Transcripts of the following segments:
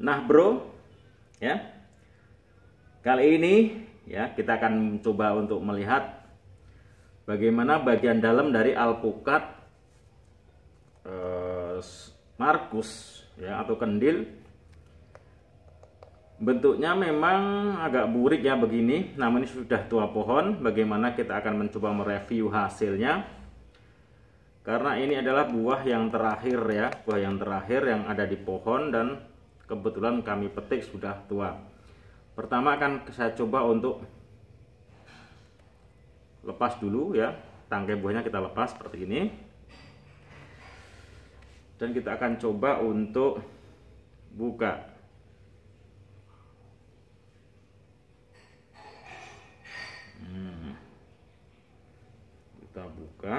Nah bro, ya kali ini ya kita akan coba untuk melihat bagaimana bagian dalam dari alpukat eh, Markus ya atau kendil bentuknya memang agak burik ya begini namun ini sudah tua pohon bagaimana kita akan mencoba mereview hasilnya karena ini adalah buah yang terakhir ya buah yang terakhir yang ada di pohon dan kebetulan kami petik sudah tua pertama akan saya coba untuk lepas dulu ya tangkai buahnya kita lepas seperti ini dan kita akan coba untuk buka hmm. kita buka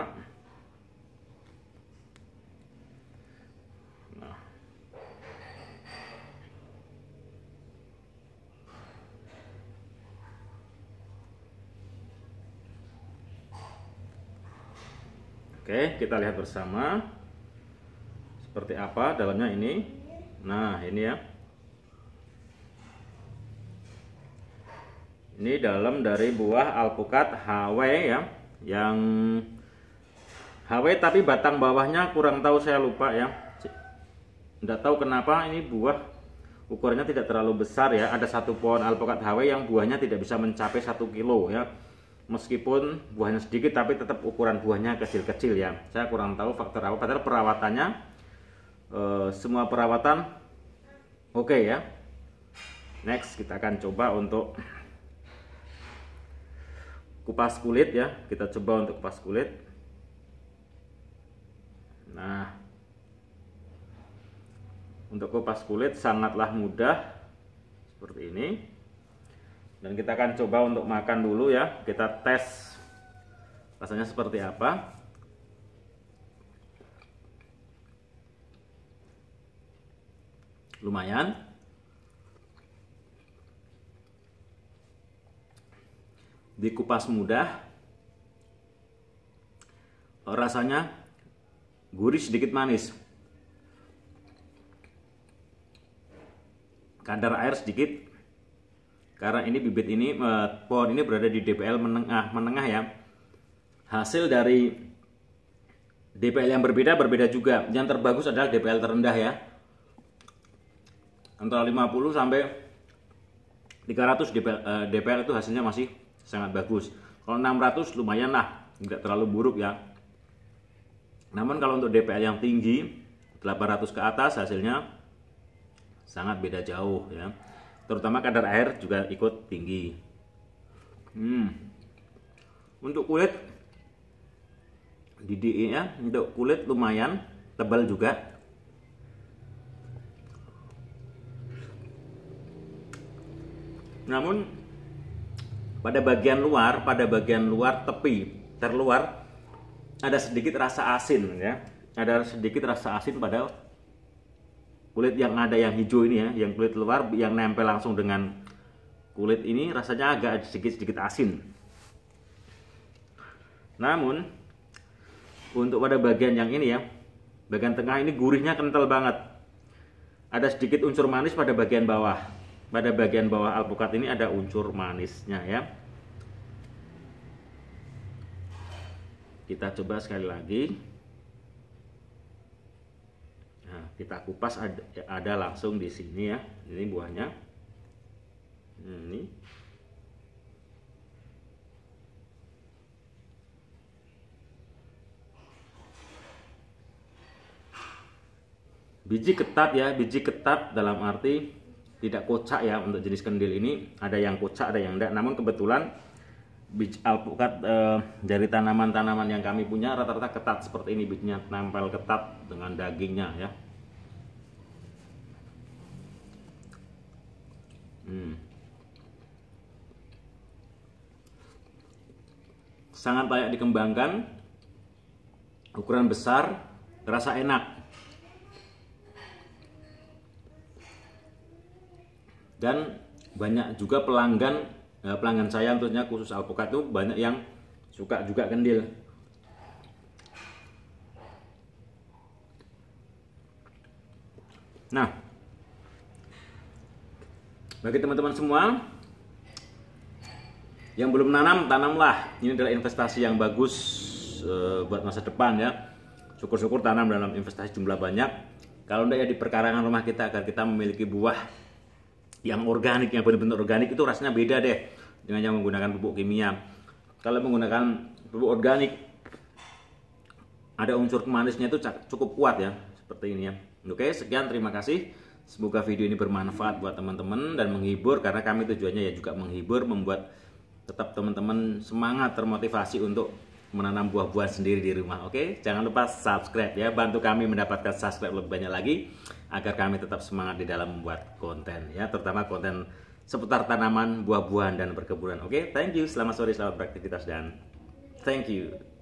Oke, kita lihat bersama seperti apa dalamnya ini. Nah, ini ya. Ini dalam dari buah alpukat HW ya, yang HW tapi batang bawahnya kurang tahu saya lupa ya. Tidak tahu kenapa ini buah ukurannya tidak terlalu besar ya. Ada satu pohon alpukat HW yang buahnya tidak bisa mencapai satu kilo ya meskipun buahnya sedikit tapi tetap ukuran buahnya kecil-kecil ya saya kurang tahu faktor apa padahal perawatannya e, semua perawatan oke okay ya next kita akan coba untuk kupas kulit ya kita coba untuk kupas kulit nah untuk kupas kulit sangatlah mudah seperti ini dan kita akan coba untuk makan dulu ya kita tes rasanya seperti apa lumayan dikupas mudah oh, rasanya gurih sedikit manis kadar air sedikit karena ini bibit ini eh, pohon ini berada di DPL menengah, menengah ya. Hasil dari DPL yang berbeda berbeda juga. Yang terbagus adalah DPL terendah ya. Antara 50 sampai 300 DPL, eh, DPL itu hasilnya masih sangat bagus. Kalau 600 lumayan lah, nggak terlalu buruk ya. Namun kalau untuk DPL yang tinggi 800 ke atas hasilnya sangat beda jauh ya terutama kadar air juga ikut tinggi. Hmm. Untuk kulit di ya, untuk kulit lumayan tebal juga. Namun pada bagian luar, pada bagian luar tepi terluar ada sedikit rasa asin ya. Ada sedikit rasa asin pada kulit yang ada yang hijau ini ya, yang kulit luar yang nempel langsung dengan kulit ini rasanya agak sedikit-sedikit asin. Namun untuk pada bagian yang ini ya, bagian tengah ini gurihnya kental banget. Ada sedikit unsur manis pada bagian bawah. Pada bagian bawah alpukat ini ada unsur manisnya ya. Kita coba sekali lagi kita kupas ada, ada langsung di sini ya ini buahnya ini biji ketat ya biji ketat dalam arti tidak kocak ya untuk jenis kendil ini ada yang kocak ada yang tidak namun kebetulan biji alpukat e, dari tanaman-tanaman yang kami punya rata-rata ketat seperti ini bijinya nempel ketat dengan dagingnya ya Hmm. Sangat banyak dikembangkan. Ukuran besar, rasa enak. Dan banyak juga pelanggan eh, pelanggan saya tentunya khusus alpukat itu banyak yang suka juga kendil. Nah, bagi teman-teman semua yang belum nanam, tanamlah. Ini adalah investasi yang bagus e, buat masa depan ya. Syukur-syukur tanam dalam investasi jumlah banyak. Kalau tidak ya di perkarangan rumah kita agar kita memiliki buah yang organik, yang benar-benar organik itu rasanya beda deh dengan yang menggunakan pupuk kimia. Kalau menggunakan pupuk organik ada unsur manisnya itu cukup kuat ya seperti ini ya. Oke, sekian terima kasih. Semoga video ini bermanfaat buat teman-teman dan menghibur karena kami tujuannya ya juga menghibur, membuat tetap teman-teman semangat termotivasi untuk menanam buah-buahan sendiri di rumah. Oke, jangan lupa subscribe ya, bantu kami mendapatkan subscribe lebih banyak lagi agar kami tetap semangat di dalam membuat konten ya, terutama konten seputar tanaman, buah-buahan dan perkebunan. Oke, thank you. Selamat sore, selamat beraktivitas dan thank you.